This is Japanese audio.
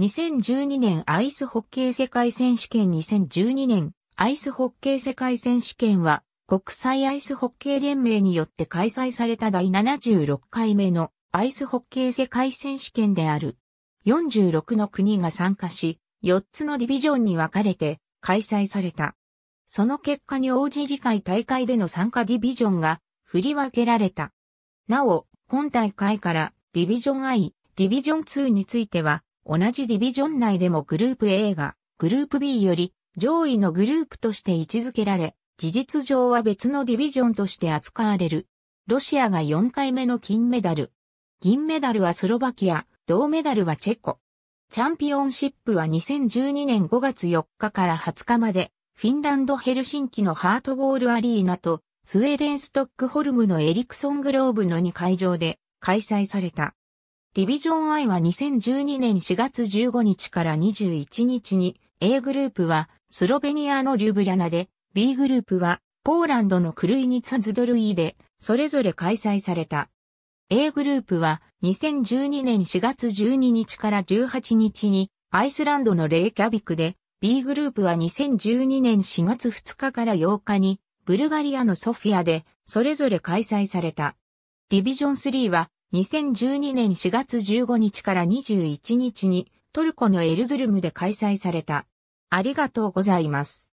2012年アイスホッケー世界選手権2012年アイスホッケー世界選手権は国際アイスホッケー連盟によって開催された第76回目のアイスホッケー世界選手権である。46の国が参加し、4つのディビジョンに分かれて開催された。その結果に応じ次回大会での参加ディビジョンが振り分けられた。なお、今大会からディビジョン I、ディビジョン2については同じディビジョン内でもグループ A がグループ B より上位のグループとして位置づけられ、事実上は別のディビジョンとして扱われる。ロシアが4回目の金メダル。銀メダルはスロバキア、銅メダルはチェコ。チャンピオンシップは2012年5月4日から20日まで、フィンランドヘルシンキのハートボールアリーナと、スウェーデンストックホルムのエリクソングローブの2会場で開催された。ディビジョン I は2012年4月15日から21日に A グループはスロベニアのリュブリャナで B グループはポーランドのクルイニツァズドルイでそれぞれ開催された。A グループは2012年4月12日から18日にアイスランドのレイキャビクで B グループは2012年4月2日から8日にブルガリアのソフィアでそれぞれ開催された。ディビジョン3は2012年4月15日から21日にトルコのエルズルムで開催された。ありがとうございます。